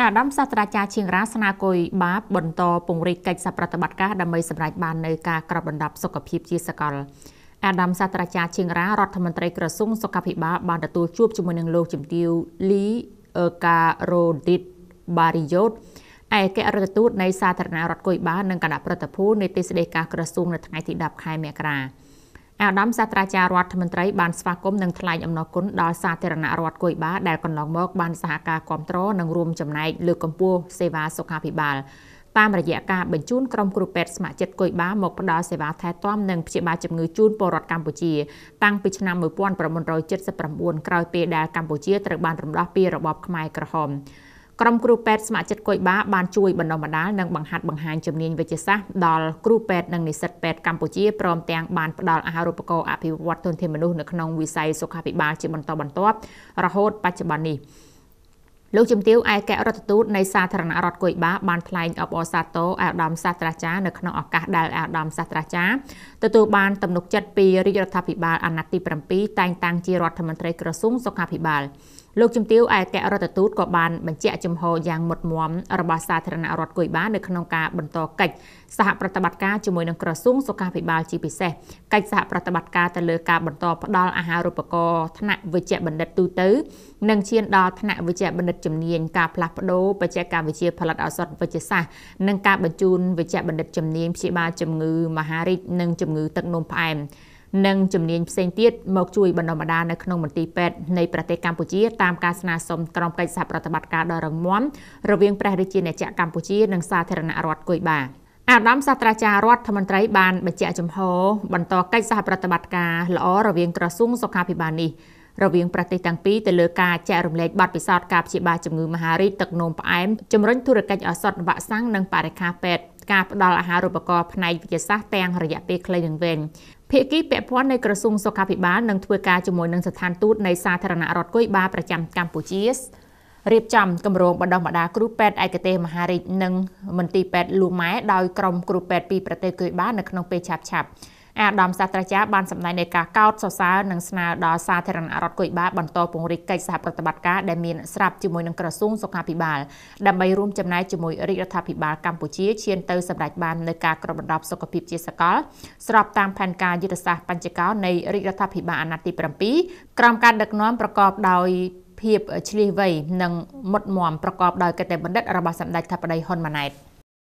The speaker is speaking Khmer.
អាដាមសាស្ត្រាចារ្យឈៀងរាស្នាគយបាបបន្តពង្រីកកិច្ចសហប្រតិបត្តិការដើម្បីសម្រេចបាននៅការក្របដណ្ដប់សុខភាពជាសកលអាដាមសាស្ត្រាចារ្យឈៀងរារដ្ឋមន្ត្រីក្រសួងសុខាភិបាលបានទទួលជួបជាមួយនឹងលោកជំទាវលីការ៉ូឌីតបារីយ៉ូតឯអគ្គរដ្ឋទូតនៃសាធារណរដ្ឋគុយបានិងគណៈប្រតិភូនៃទេសដេកាក្រសួងនៅថ្ងៃទី10ខែមករាអាដាមសាស្ត្រាចារ្យរដ្ឋមន្ត្រីបានស្វាគមន៍និងថ្លែងអំណរគុណដល់សាធារណរដ្ឋគួយបាដែលកន្លងមកបានសហការគ្រប់គ្រងនិងរួមចំណែកលើកកម្ពស់សេវាសុខាភិបាលតាមរយៈការបញ្ជូនក្រុមគ្រូពេទ្យស្ម័គ្រចិត្តគួយបាមកផ្ដល់សេវាថែទាំនិងព្យាបាលជំងឺជូនពលរដ្ឋកម្ពុជាតាំងពីឆ្នាំ1979ក្រោយពេលដែលកម្ពុជាត្រូវបានរំដោះពីរបបខ្មែរក្រហម។ក្រុមគ្រូពេទ្យស្ម័គ្រចិត្តកុយបាបានជួយបណ្ដុះបណ្ដាលនិងបង្ហាត់បង្ហាញជំនាញវិទ្យាសាស្ត្រដល់គ្រូពេទ្យនិងនិស្សិតពេទ្យកម្ពុជាព្រមទាំងបានផ្ដល់អាហារូបករណ៍អភិវឌ្ឍទុនធានមនុស្សនៅក្នុងវិស័យសុខាភិបាលជាបន្តបន្ទាប់រហូតបច្ចុប្បន្ននេះ។លោកជំទាវឯករដ្ឋទូតនៃសាធារណរដ្ឋកុយបាបានថ្លែងអបអរសាទរអាដាមសាស្ត្រាចារ្យនៅក្នុងឱកាសដែលអាដាមសាស្ត្រាចារ្យទទួលបានទំនុកចិត្តពីរាជរដ្ឋាភិបាលអាណត្តិទី7តែងតាំងជារដ្ឋមន្ត្រីក្រសួងសុខាភិបាលលោកជំទាវឯករដ្ឋទូតក៏បានបញ្ជាក់ចំហយ៉ាងមុតមមរបស់សាធារណរដ្ឋកុយបានៅក្នុងការបន្តកិច្ចសហប្រតិបត្តិការជាមួយនឹងក្រសួងសុខាភិបាលជាពិសេសកិច្ចសហប្រតិបត្តិការទៅលើការបន្តផ្តល់អាហារូបករណ៍ថ្នាក់វិជ្ជបណ្ឌិតទូទៅនិងឈានដល់ថ្នាក់វិជ្ជាបណ្ឌិតជំនាញការផ្លាស់ប្ដូរបច្ចេកវិទ្យាផលិតឱសថវិទ្យាសាស្ត្រនិងការបញ្ជូនវិជ្ជាបណ្ឌិតជំនាញព្យាបាលជំងឺមហារីកនិងជំងឺ ទឹកនោមផ្អែមនិងជំនាញផ្សេងទៀតមកជួយបណ្ដុះបណ្ដាលនៅក្នុងមន្ទីរពេទ្យនៃប្រទេសកម្ពុជាតាមការស្នើសុំក្រុមកិច្ចសហប្រតិបត្តិការដ៏រឹងមាំរវាងព្រះរាជាណាចក្រកម្ពុជានិងសាធារណរដ្ឋកុយបាអាដាមសាស្ត្រាចារ្យរដ្ឋមន្ត្រីបានបញ្ជាក់ចំហបន្តកិច្ចសហប្រតិបត្តិការល្អរវាងក្រសួងសុខាភិបាលនេះរវាងប្រទេសទាំងពីរទៅលើការចែករំលែកបទពិសោធន៍ការព្យាបាលជំងឺមហារីកទឹកនោមផ្អែមជំរុញធុរកិច្ចអសតវ៉ាក់សាំងនិងបរិការពេទ្យការផ្ដល់អាហារូបករណ៍ផ្នែកវិទ្យាសាស្ត្រទាំងរយៈពេលខ្លីនិងវែងភាគីពាក់ព័ន្ធនៃក្រសួងសុខាភិបាលនឹងធ្វើការជាមួយនឹងស្ថានទូតនៃសាធារណរដ្ឋគុយបាប្រចាំកម្ពុជារៀបចំគម្រោងបណ្ដុះបណ្ដាលគ្រូពេទ្យឯកទេសមហារីកនិងមន្ទីរពេទ្យលូម៉ែដោយក្រុមគ្រូពេទ្យពីប្រទេសគុយបានៅក្នុងពេលឆាប់ៗអាដាមសាស្ត្រាចារ្យបានសម្ដែងនៃការកោតសរសើរនិងស្នើដល់សាធារណរដ្ឋគុយបាបន្តពង្រីកកិច្ចសហប្រតិបត្តិការដែលមានស្រាប់ជាមួយនឹងក្រសួងសុខាភិបាលដើម្បីរួមចំណែកជាមួយរាជរដ្ឋាភិបាលកម្ពុជាឈានទៅសម្រេចបាននូវការគ្រប់បណ្ដប់សុខភាពជាសកលស្របតាមផែនការយុទ្ធសាស្ត្របញ្ចកោនៃរាជរដ្ឋាភិបាលអាណត្តិទី7ក្រោមការដឹកនាំប្រកបដោយភាពឆ្លៀសវៃនិងមុតមមប្រកបដោយកិត្តិបណ្ឌិតរបស់សម្ដេចថាបតីហ៊ុនម៉ាណែត។